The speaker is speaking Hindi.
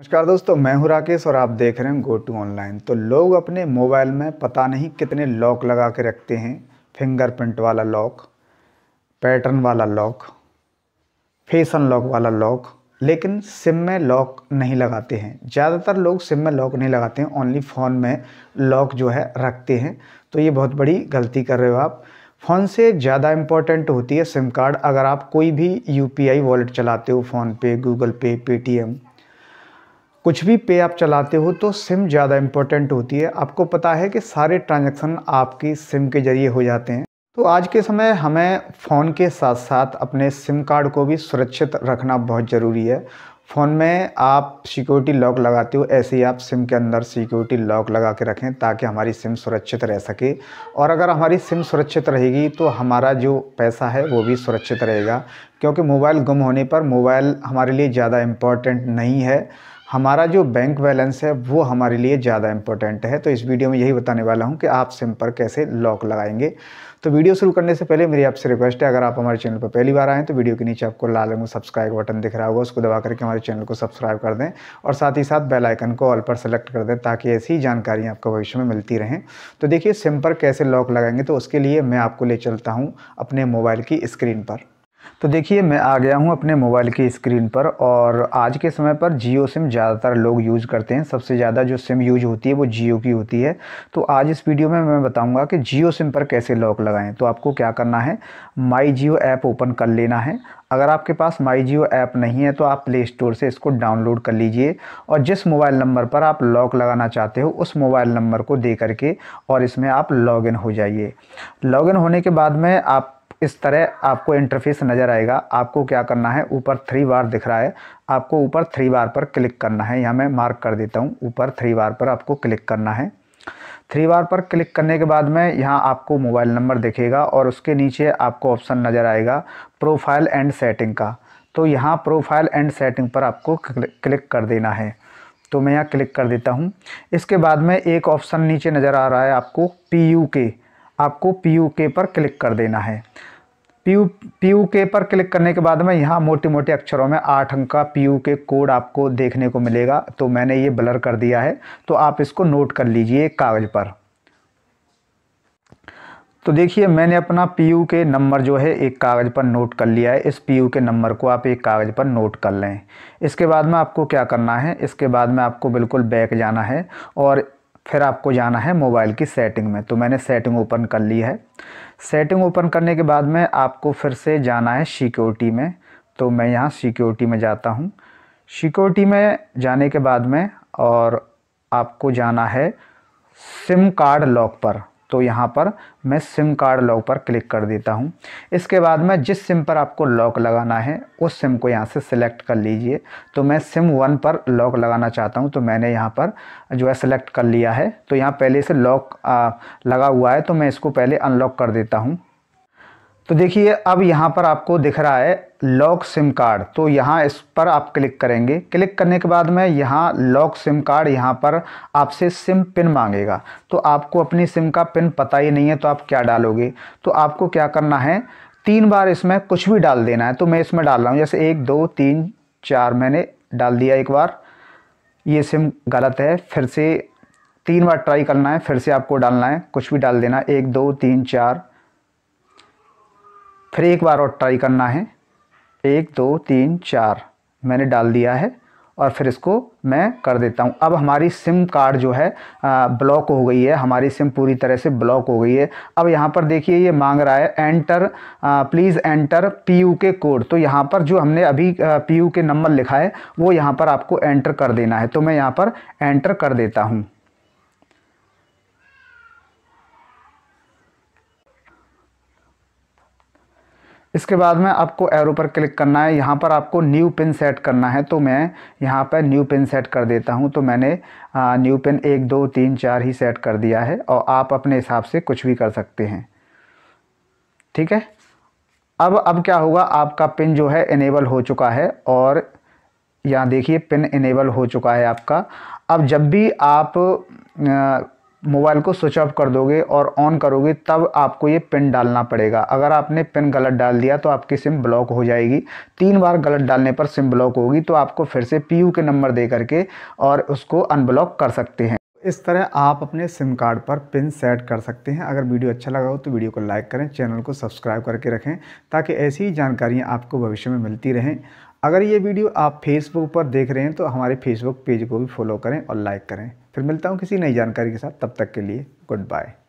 नमस्कार दोस्तों मैं हूं राकेश और आप देख रहे हैं गो टू ऑनलाइन तो लोग अपने मोबाइल में पता नहीं कितने लॉक लगा के रखते हैं फिंगरप्रिंट वाला लॉक पैटर्न वाला लॉक फेस लॉक वाला लॉक लेकिन सिम में लॉक नहीं लगाते हैं ज़्यादातर लोग सिम में लॉक नहीं लगाते हैं ओनली फ़ोन में लॉक जो है रखते हैं तो ये बहुत बड़ी गलती कर रहे हो आप फ़ोन से ज़्यादा इम्पॉर्टेंट होती है सिम कार्ड अगर आप कोई भी यू वॉलेट चलाते हो फ़ोनपे गूगल पे एम कुछ भी पे आप चलाते हो तो सिम ज़्यादा इम्पोर्टेंट होती है आपको पता है कि सारे ट्रांजैक्शन आपकी सिम के ज़रिए हो जाते हैं तो आज के समय हमें फ़ोन के साथ साथ अपने सिम कार्ड को भी सुरक्षित रखना बहुत ज़रूरी है फ़ोन में आप सिक्योरिटी लॉक लगाते हो ऐसे ही आप सिम के अंदर सिक्योरिटी लॉक लगा के रखें ताकि हमारी सिम सुरक्षित रह सके और अगर हमारी सिम सुरक्षित रहेगी तो हमारा जो पैसा है वो भी सुरक्षित रहेगा क्योंकि मोबाइल गुम होने पर मोबाइल हमारे लिए ज़्यादा इम्पॉर्टेंट नहीं है हमारा जो बैंक बैलेंस है वो हमारे लिए ज़्यादा इंपॉर्टेंट है तो इस वीडियो में यही बताने वाला हूँ कि आप सिम पर कैसे लॉक लगाएंगे तो वीडियो शुरू करने से पहले मेरी आपसे रिक्वेस्ट है अगर आप हमारे चैनल पर पहली बार आएँ तो वीडियो के नीचे आपको लाल रंग सब्सक्राइब बटन दिख रहा होगा उसको दबा करके हमारे चैनल को सब्सक्राइब कर दें और साथ ही साथ बेल आइकन को ऑल पर सेलेक्ट कर दें ताकि ऐसी जानकारियाँ आपको भविष्य में मिलती रहें तो देखिए सिम पर कैसे लॉक लगाएंगे तो उसके लिए मैं आपको ले चलता हूँ अपने मोबाइल की स्क्रीन पर तो देखिए मैं आ गया हूँ अपने मोबाइल की स्क्रीन पर और आज के समय पर जियो सिम ज़्यादातर लोग यूज़ करते हैं सबसे ज़्यादा जो सिम यूज होती है वो जियो की होती है तो आज इस वीडियो में मैं बताऊँगा कि जियो सिम पर कैसे लॉक लगाएं तो आपको क्या करना है माई जियो ऐप ओपन कर लेना है अगर आपके पास माई जियो ऐप नहीं है तो आप प्ले स्टोर से इसको डाउनलोड कर लीजिए और जिस मोबाइल नंबर पर आप लॉक लगाना चाहते हो उस मोबाइल नंबर को दे करके और इसमें आप लॉगिन हो जाइए लॉगिन होने के बाद में आप इस तरह आपको इंटरफेस नज़र आएगा आपको क्या करना है ऊपर थ्री बार दिख रहा है आपको ऊपर थ्री बार पर क्लिक करना है यहाँ मैं मार्क कर देता हूँ ऊपर थ्री बार पर आपको क्लिक करना है थ्री बार पर क्लिक करने के बाद में यहाँ आपको मोबाइल नंबर दिखेगा और उसके नीचे आपको ऑप्शन नज़र आएगा प्रोफाइल एंड सेटिंग का तो यहाँ प्रोफाइल एंड सेटिंग पर आपको क्लिक कर देना है तो मैं यहाँ क्लिक कर देता हूँ इसके बाद में एक ऑप्शन नीचे नज़र आ रहा है आपको पी यू के आपको पी यू के पर क्लिक कर देना है पी यू पी यू के पर क्लिक करने के बाद में यहाँ मोटे मोटे अक्षरों में आठ अंक का पी यू के कोड आपको देखने को मिलेगा तो मैंने ये ब्लर कर दिया है तो आप इसको नोट कर लीजिए कागज़ पर तो देखिए मैंने अपना पी यू के नंबर जो है एक कागज़ पर नोट कर लिया है इस पी यू के नंबर को आप एक कागज़ पर नोट कर लें इसके बाद में आपको क्या करना है इसके बाद में आपको बिल्कुल बैक जाना है और फिर आपको जाना है मोबाइल की सेटिंग में तो मैंने सेटिंग ओपन कर ली है सेटिंग ओपन करने के बाद में आपको फिर से जाना है सिक्योरिटी में तो मैं यहाँ सिक्योरिटी में जाता हूँ सिक्योरिटी में जाने के बाद में और आपको जाना है सिम कार्ड लॉक पर तो यहाँ पर मैं सिम कार्ड लॉक पर क्लिक कर देता हूँ इसके बाद में जिस सिम पर आपको लॉक लगाना है उस सिम को यहाँ से सिलेक्ट कर लीजिए तो मैं सिम वन पर लॉक लगाना चाहता हूँ तो मैंने यहाँ पर जो है सिलेक्ट कर लिया है तो यहाँ पहले से लॉक लगा हुआ है तो मैं इसको पहले अनलॉक कर देता हूँ तो देखिए अब यहाँ पर आपको दिख रहा है लॉक सिम कार्ड तो यहाँ इस पर आप क्लिक करेंगे क्लिक करने के बाद में यहाँ लॉक सिम कार्ड यहाँ पर आपसे सिम पिन मांगेगा तो आपको अपनी सिम का पिन पता ही नहीं है तो आप क्या डालोगे तो आपको क्या करना है तीन बार इसमें कुछ भी डाल देना है तो मैं इसमें डाल रहा हूँ जैसे एक दो तीन चार मैंने डाल दिया एक बार ये सिम गलत है फिर से तीन बार ट्राई करना है फिर से आपको डालना है कुछ भी डाल देना एक दो तीन चार फिर एक बार और ट्राई करना है एक दो तीन चार मैंने डाल दिया है और फिर इसको मैं कर देता हूँ अब हमारी सिम कार्ड जो है ब्लॉक हो गई है हमारी सिम पूरी तरह से ब्लॉक हो गई है अब यहाँ पर देखिए ये मांग रहा है enter please enter PUK code तो यहाँ पर जो हमने अभी पीयू के नंबर लिखा है वो यहाँ पर आपको एंटर कर देना है तो मैं यहाँ पर एंटर कर देता हूँ इसके बाद में आपको एरो पर क्लिक करना है यहाँ पर आपको न्यू पिन सेट करना है तो मैं यहाँ पर न्यू पिन सेट कर देता हूँ तो मैंने न्यू पिन एक दो तीन चार ही सेट कर दिया है और आप अपने हिसाब से कुछ भी कर सकते हैं ठीक है अब अब क्या होगा आपका पिन जो है इनेबल हो चुका है और यहाँ देखिए पिन इनेबल हो चुका है आपका अब जब भी आप आ, मोबाइल को स्विच ऑफ कर दोगे और ऑन करोगे तब आपको ये पिन डालना पड़ेगा अगर आपने पिन गलत डाल दिया तो आपकी सिम ब्लॉक हो जाएगी तीन बार गलत डालने पर सिम ब्लॉक होगी तो आपको फिर से पी के नंबर दे करके और उसको अनब्लॉक कर सकते हैं इस तरह आप अपने सिम कार्ड पर पिन सेट कर सकते हैं अगर वीडियो अच्छा लगा हो तो वीडियो को लाइक करें चैनल को सब्सक्राइब करके रखें ताकि ऐसी ही जानकारियाँ आपको भविष्य में मिलती रहें अगर ये वीडियो आप फेसबुक पर देख रहे हैं तो हमारे फेसबुक पेज को भी फॉलो करें और लाइक करें फिर मिलता हूँ किसी नई जानकारी के साथ तब तक के लिए गुड बाय